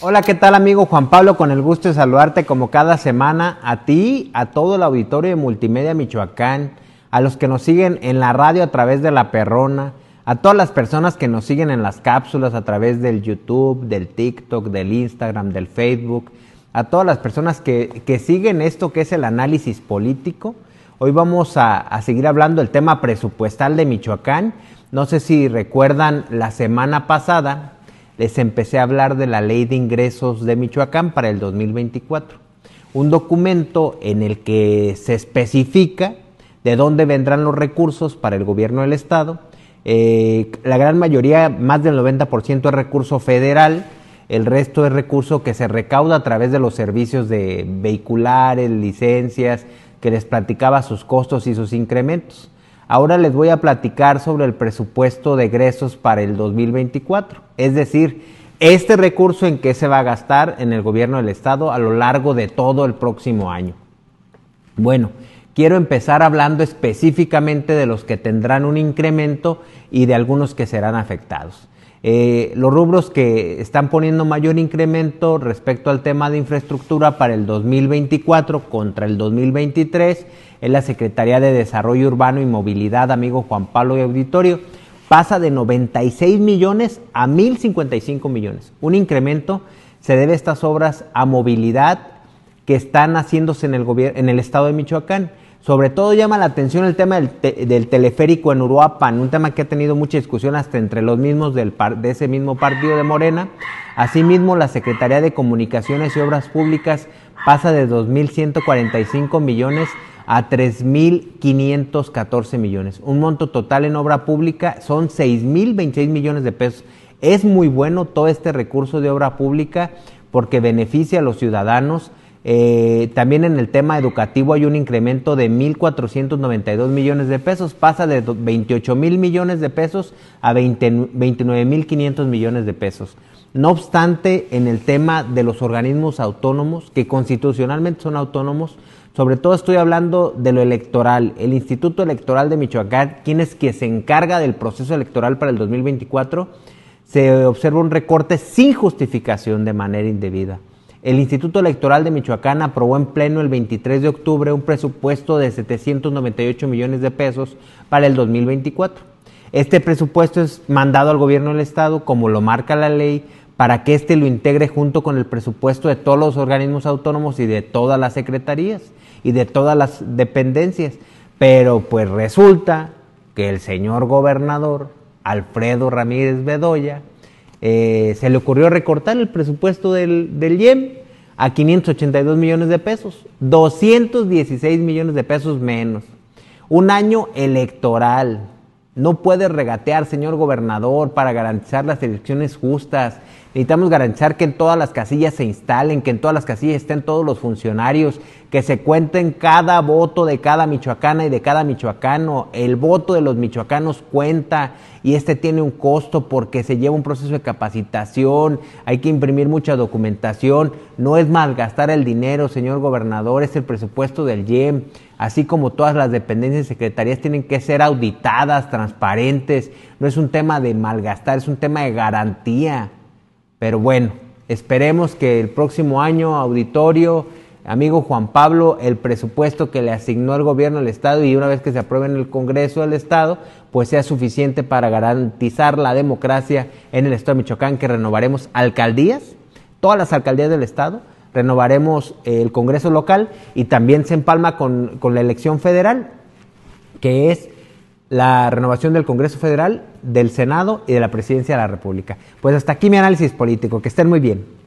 Hola, ¿qué tal amigo Juan Pablo? Con el gusto de saludarte como cada semana a ti, a todo el auditorio de Multimedia Michoacán, a los que nos siguen en la radio a través de La Perrona, a todas las personas que nos siguen en las cápsulas a través del YouTube, del TikTok, del Instagram, del Facebook, a todas las personas que, siguen esto que es el análisis político. Hoy vamos a, a, seguir hablando del tema presupuestal de Michoacán. No sé si recuerdan la semana pasada les empecé a hablar de la ley de ingresos de Michoacán para el 2024. Un documento en el que se especifica de dónde vendrán los recursos para el gobierno del Estado. Eh, la gran mayoría, más del 90% es recurso federal, el resto es recurso que se recauda a través de los servicios de vehiculares, licencias, que les platicaba sus costos y sus incrementos. Ahora les voy a platicar sobre el presupuesto de egresos para el 2024. Es decir, este recurso en qué se va a gastar en el gobierno del Estado a lo largo de todo el próximo año. Bueno, quiero empezar hablando específicamente de los que tendrán un incremento y de algunos que serán afectados. Eh, los rubros que están poniendo mayor incremento respecto al tema de infraestructura para el 2024 contra el 2023 es la Secretaría de Desarrollo Urbano y Movilidad, amigo Juan Pablo y Auditorio pasa de 96 millones a 1.055 millones. Un incremento se debe a estas obras a movilidad que están haciéndose en el, en el estado de Michoacán. Sobre todo llama la atención el tema del, teleférico en Uruapan, un tema que ha tenido mucha discusión hasta entre los mismos de ese mismo partido de Morena. Asimismo, la Secretaría de Comunicaciones y Obras Públicas pasa de 2.145 millones a 3.514 millones. Un monto total en obra pública son 6.026 millones de pesos. Es muy bueno todo este recurso de obra pública porque beneficia a los ciudadanos. Eh, también en el tema educativo hay un incremento de 1.492 millones de pesos, pasa de 28 mil millones de pesos a 29.500 millones de pesos. No obstante, en el tema de los organismos autónomos, que constitucionalmente son autónomos, sobre todo estoy hablando de lo electoral. El Instituto Electoral de Michoacán, quien es que se encarga del proceso electoral para el 2024, se observa un recorte sin justificación de manera indebida. El Instituto Electoral de Michoacán aprobó en pleno el 23 de octubre un presupuesto de 798 millones de pesos para el 2024. Este presupuesto es mandado al gobierno del Estado, como lo marca la ley, para que éste lo integre junto con el presupuesto de todos los organismos autónomos y de todas las secretarías y de todas las dependencias. Pero pues resulta que el señor gobernador, Alfredo Ramírez Bedoya, eh, se le ocurrió recortar el presupuesto del, del IEM a 582 millones de pesos, 216 millones de pesos menos. Un año electoral. No puede regatear, señor gobernador, para garantizar las elecciones justas. Necesitamos garantizar que en todas las casillas se instalen, que en todas las casillas estén todos los funcionarios, que se cuenten cada voto de cada michoacana y de cada michoacano. El voto de los michoacanos cuenta y este tiene un costo porque se lleva un proceso de capacitación, hay que imprimir mucha documentación. No es malgastar el dinero, señor gobernador, es el presupuesto del IEM, así como todas las dependencias y secretarías tienen que ser auditadas, transparentes. No es un tema de malgastar, es un tema de garantía. Pero bueno, esperemos que el próximo año, auditorio, amigo Juan Pablo, el presupuesto que le asignó el gobierno al Estado y una vez que se apruebe en el Congreso del Estado, pues sea suficiente para garantizar la democracia en el Estado de Michoacán, que renovaremos alcaldías, todas las alcaldías del Estado, renovaremos eh, el Congreso local y también se empalma con, con la elección federal, que es la renovación del Congreso Federal, del Senado y de la Presidencia de la República. Pues hasta aquí mi análisis político. Que estén muy bien.